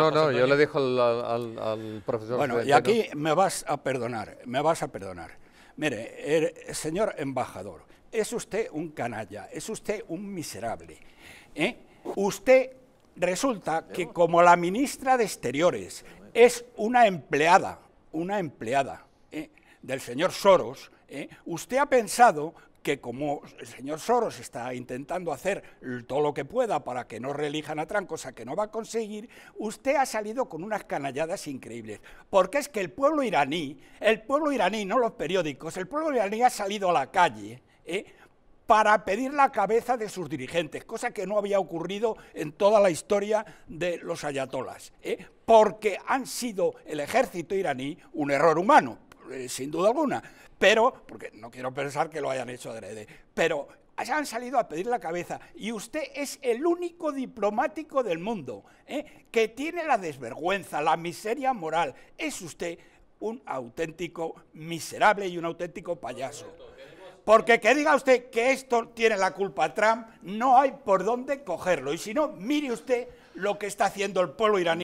No, no, yo le dijo al, profesor. Bueno, y aquí me vas a perdonar, me vas a perdonar. Mire, er, señor embajador, es usted un canalla, es usted un miserable. ¿eh? Usted resulta que como la ministra de Exteriores es una empleada, una empleada ¿eh? del señor Soros, ¿eh? usted ha pensado que como el señor Soros está intentando hacer todo lo que pueda para que no reelijan a Trump, cosa que no va a conseguir, usted ha salido con unas canalladas increíbles. Porque es que el pueblo iraní, el pueblo iraní, no los periódicos, el pueblo iraní ha salido a la calle. ¿eh? para pedir la cabeza de sus dirigentes, cosa que no había ocurrido en toda la historia de los ayatolas, ¿eh? porque han sido el ejército iraní un error humano, eh, sin duda alguna, pero, porque no quiero pensar que lo hayan hecho adrede, pero han salido a pedir la cabeza y usted es el único diplomático del mundo ¿eh? que tiene la desvergüenza, la miseria moral. Es usted un auténtico miserable y un auténtico payaso. Porque que diga usted que esto tiene la culpa Trump, no hay por dónde cogerlo. Y si no, mire usted lo que está haciendo el pueblo iraní.